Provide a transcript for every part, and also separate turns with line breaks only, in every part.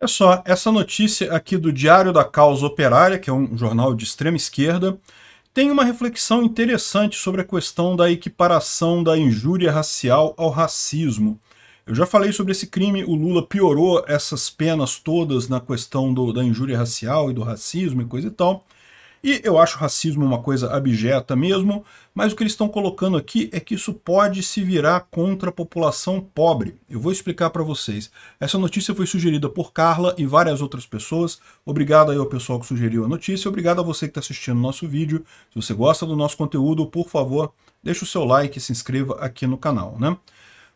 É só, essa notícia aqui do Diário da Causa Operária, que é um jornal de extrema esquerda, tem uma reflexão interessante sobre a questão da equiparação da injúria racial ao racismo. Eu já falei sobre esse crime, o Lula piorou essas penas todas na questão do, da injúria racial e do racismo e coisa e tal. E eu acho racismo uma coisa abjeta mesmo, mas o que eles estão colocando aqui é que isso pode se virar contra a população pobre. Eu vou explicar para vocês. Essa notícia foi sugerida por Carla e várias outras pessoas. Obrigado aí ao pessoal que sugeriu a notícia, obrigado a você que está assistindo o nosso vídeo. Se você gosta do nosso conteúdo, por favor, deixa o seu like e se inscreva aqui no canal, né?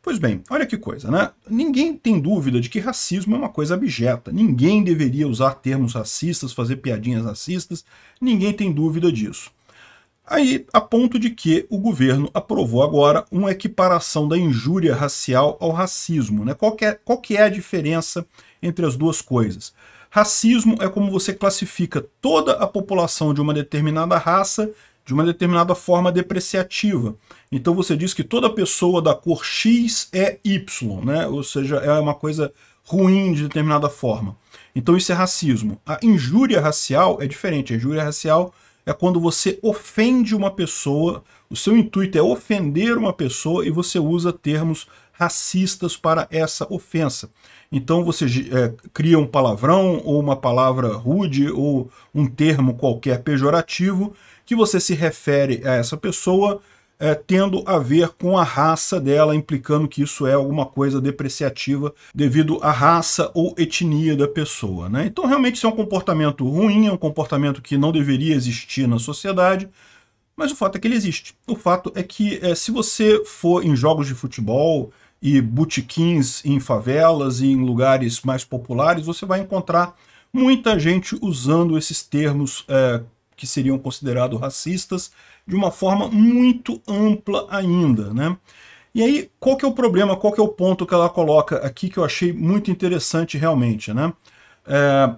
Pois bem, olha que coisa, né? Ninguém tem dúvida de que racismo é uma coisa abjeta. Ninguém deveria usar termos racistas, fazer piadinhas racistas. Ninguém tem dúvida disso. Aí, a ponto de que o governo aprovou agora uma equiparação da injúria racial ao racismo. Né? Qual, é, qual que é a diferença entre as duas coisas? Racismo é como você classifica toda a população de uma determinada raça de uma determinada forma depreciativa. Então você diz que toda pessoa da cor X é Y, né? ou seja, é uma coisa ruim de determinada forma. Então isso é racismo. A injúria racial é diferente. A injúria racial é quando você ofende uma pessoa, o seu intuito é ofender uma pessoa e você usa termos racistas para essa ofensa. Então você é, cria um palavrão ou uma palavra rude ou um termo qualquer pejorativo que você se refere a essa pessoa é, tendo a ver com a raça dela, implicando que isso é alguma coisa depreciativa devido à raça ou etnia da pessoa. Né? Então, realmente, isso é um comportamento ruim, é um comportamento que não deveria existir na sociedade, mas o fato é que ele existe. O fato é que é, se você for em jogos de futebol e botequins em favelas e em lugares mais populares, você vai encontrar muita gente usando esses termos é, que seriam considerados racistas de uma forma muito ampla ainda, né? E aí, qual que é o problema, qual que é o ponto que ela coloca aqui que eu achei muito interessante realmente, né? É,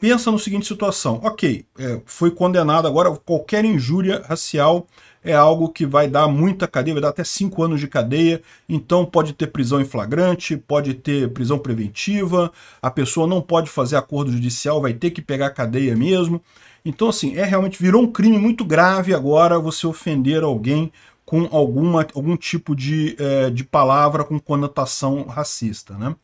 pensa no seguinte situação, ok, é, foi condenado agora, qualquer injúria racial é algo que vai dar muita cadeia, vai dar até 5 anos de cadeia, então pode ter prisão em flagrante, pode ter prisão preventiva, a pessoa não pode fazer acordo judicial, vai ter que pegar cadeia mesmo. Então assim, é realmente virou um crime muito grave agora você ofender alguém com alguma, algum tipo de, é, de palavra com conotação racista, né?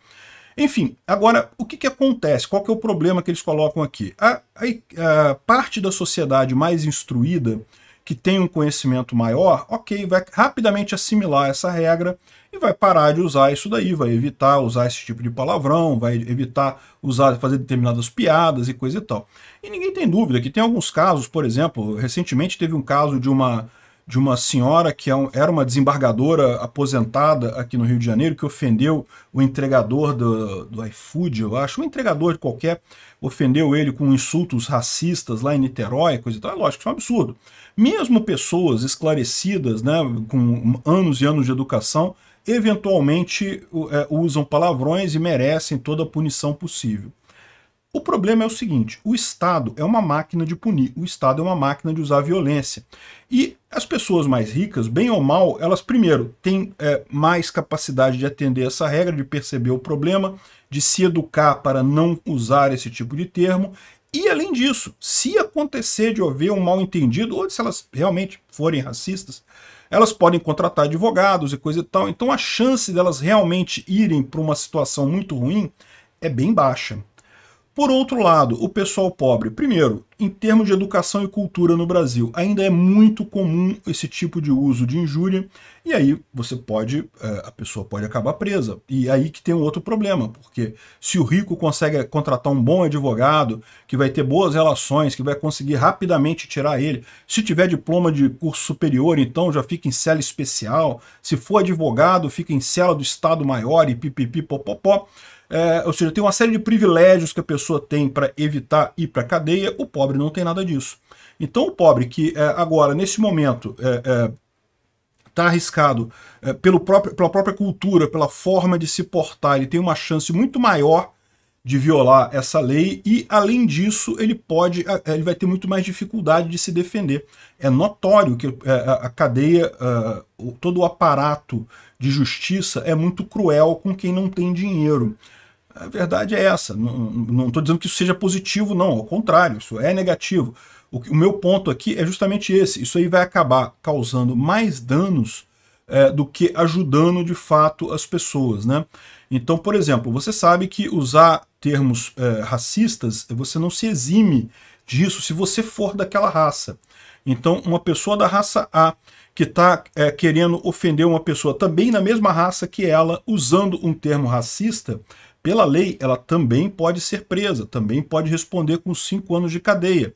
Enfim, agora, o que, que acontece? Qual que é o problema que eles colocam aqui? A, a, a parte da sociedade mais instruída, que tem um conhecimento maior, ok, vai rapidamente assimilar essa regra e vai parar de usar isso daí, vai evitar usar esse tipo de palavrão, vai evitar usar, fazer determinadas piadas e coisa e tal. E ninguém tem dúvida que tem alguns casos, por exemplo, recentemente teve um caso de uma de uma senhora que é era uma desembargadora aposentada aqui no Rio de Janeiro, que ofendeu o entregador do, do iFood, eu acho, um entregador de qualquer, ofendeu ele com insultos racistas lá em Niterói, coisa e tal. É lógico, isso é um absurdo. Mesmo pessoas esclarecidas, né, com anos e anos de educação, eventualmente é, usam palavrões e merecem toda a punição possível. O problema é o seguinte: o Estado é uma máquina de punir, o Estado é uma máquina de usar violência. E as pessoas mais ricas, bem ou mal, elas, primeiro, têm é, mais capacidade de atender essa regra, de perceber o problema, de se educar para não usar esse tipo de termo. E além disso, se acontecer de haver um mal entendido, ou se elas realmente forem racistas, elas podem contratar advogados e coisa e tal. Então a chance delas realmente irem para uma situação muito ruim é bem baixa. Por outro lado, o pessoal pobre, primeiro, em termos de educação e cultura no Brasil, ainda é muito comum esse tipo de uso de injúria, e aí você pode, é, a pessoa pode acabar presa. E aí que tem um outro problema, porque se o rico consegue contratar um bom advogado, que vai ter boas relações, que vai conseguir rapidamente tirar ele, se tiver diploma de curso superior, então já fica em cela especial, se for advogado, fica em cela do Estado Maior e pipipi popopó. Pop, é, ou seja, tem uma série de privilégios que a pessoa tem para evitar ir para a cadeia, o pobre não tem nada disso. Então o pobre que é, agora, nesse momento, está é, é, arriscado é, pelo próprio, pela própria cultura, pela forma de se portar, ele tem uma chance muito maior de violar essa lei e, além disso, ele pode, ele vai ter muito mais dificuldade de se defender. É notório que a cadeia, todo o aparato de justiça é muito cruel com quem não tem dinheiro. A verdade é essa. Não estou dizendo que isso seja positivo, não. Ao contrário, isso é negativo. O, o, meu ponto aqui é justamente esse. Isso aí vai acabar causando mais danos é, do que ajudando de fato as pessoas, né? Então, por exemplo, você sabe que usar termos é, racistas, você não se exime disso se você for daquela raça. Então, uma pessoa da raça A que está é, querendo ofender uma pessoa também na mesma raça que ela, usando um termo racista, pela lei, ela também pode ser presa, também pode responder com cinco anos de cadeia.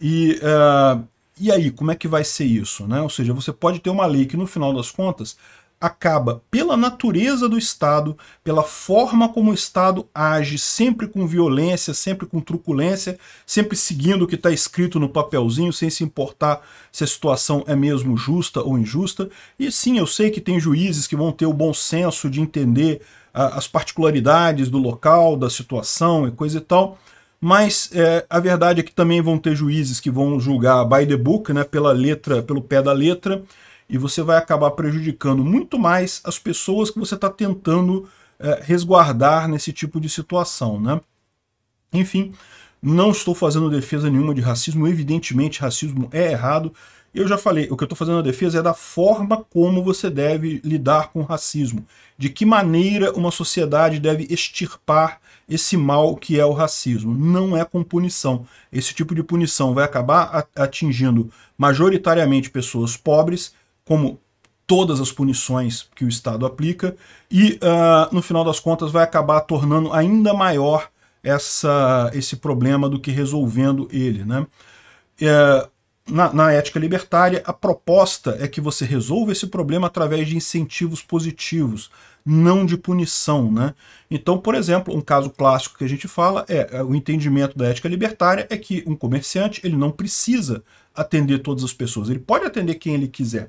E, uh, e aí, como é que vai ser isso? Né? Ou seja, você pode ter uma lei que, no final das contas, acaba pela natureza do Estado, pela forma como o Estado age, sempre com violência, sempre com truculência, sempre seguindo o que está escrito no papelzinho, sem se importar se a situação é mesmo justa ou injusta. E sim, eu sei que tem juízes que vão ter o bom senso de entender as particularidades do local, da situação e coisa e tal. Mas é, a verdade é que também vão ter juízes que vão julgar by the book, né, pela letra, pelo pé da letra, e você vai acabar prejudicando muito mais as pessoas que você está tentando é, resguardar nesse tipo de situação. Né? Enfim, não estou fazendo defesa nenhuma de racismo, evidentemente racismo é errado, eu já falei, o que eu estou fazendo a defesa é da forma como você deve lidar com o racismo. De que maneira uma sociedade deve extirpar esse mal que é o racismo. Não é com punição. Esse tipo de punição vai acabar atingindo majoritariamente pessoas pobres, como todas as punições que o Estado aplica, e uh, no final das contas vai acabar tornando ainda maior essa, esse problema do que resolvendo ele. Né? É, na, na, ética libertária, a proposta é que você resolva esse problema através de incentivos positivos, não de punição. Né? Então, por exemplo, um caso clássico que a gente fala é, é o entendimento da ética libertária é que um comerciante ele não precisa atender todas as pessoas, ele pode atender quem ele quiser.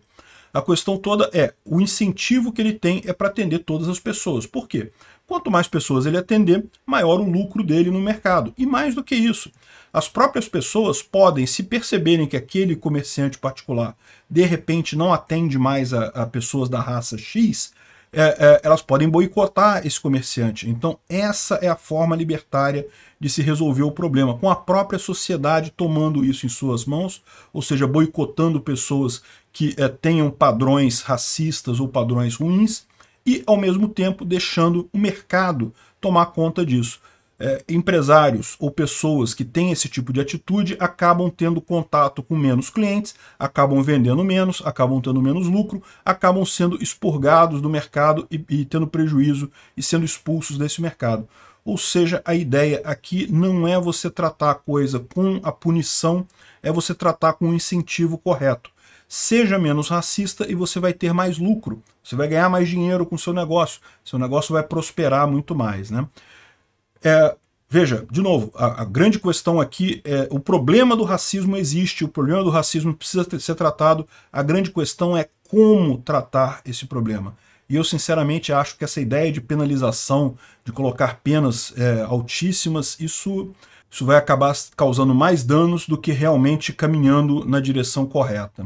A questão toda é o incentivo que ele tem é para atender todas as pessoas. Por quê? Quanto mais pessoas ele atender, maior o lucro dele no mercado. E mais do que isso, as próprias pessoas podem, se perceberem que aquele comerciante particular de repente não atende mais a, a pessoas da raça X, é, é, elas podem boicotar esse comerciante. Então, essa é a forma libertária de se resolver o problema, com a própria sociedade tomando isso em suas mãos, ou seja, boicotando pessoas que é, tenham padrões racistas ou padrões ruins, e, ao mesmo tempo, deixando o mercado tomar conta disso. É, empresários ou pessoas que têm esse tipo de atitude acabam tendo contato com menos clientes, acabam vendendo menos, acabam tendo menos lucro, acabam sendo expurgados do mercado e, e tendo prejuízo e sendo expulsos desse mercado. Ou seja, a ideia aqui não é você tratar a coisa com a punição, é você tratar com o incentivo correto seja menos racista e você vai ter mais lucro, você vai ganhar mais dinheiro com o seu negócio, seu negócio vai prosperar muito mais. Né? É, veja, de novo, a, a, grande questão aqui é o problema do racismo existe, o problema do racismo precisa ter, ser tratado, a grande questão é como tratar esse problema. E eu sinceramente acho que essa ideia de penalização, de colocar penas é, altíssimas, isso isso vai acabar causando mais danos do que realmente caminhando na direção correta.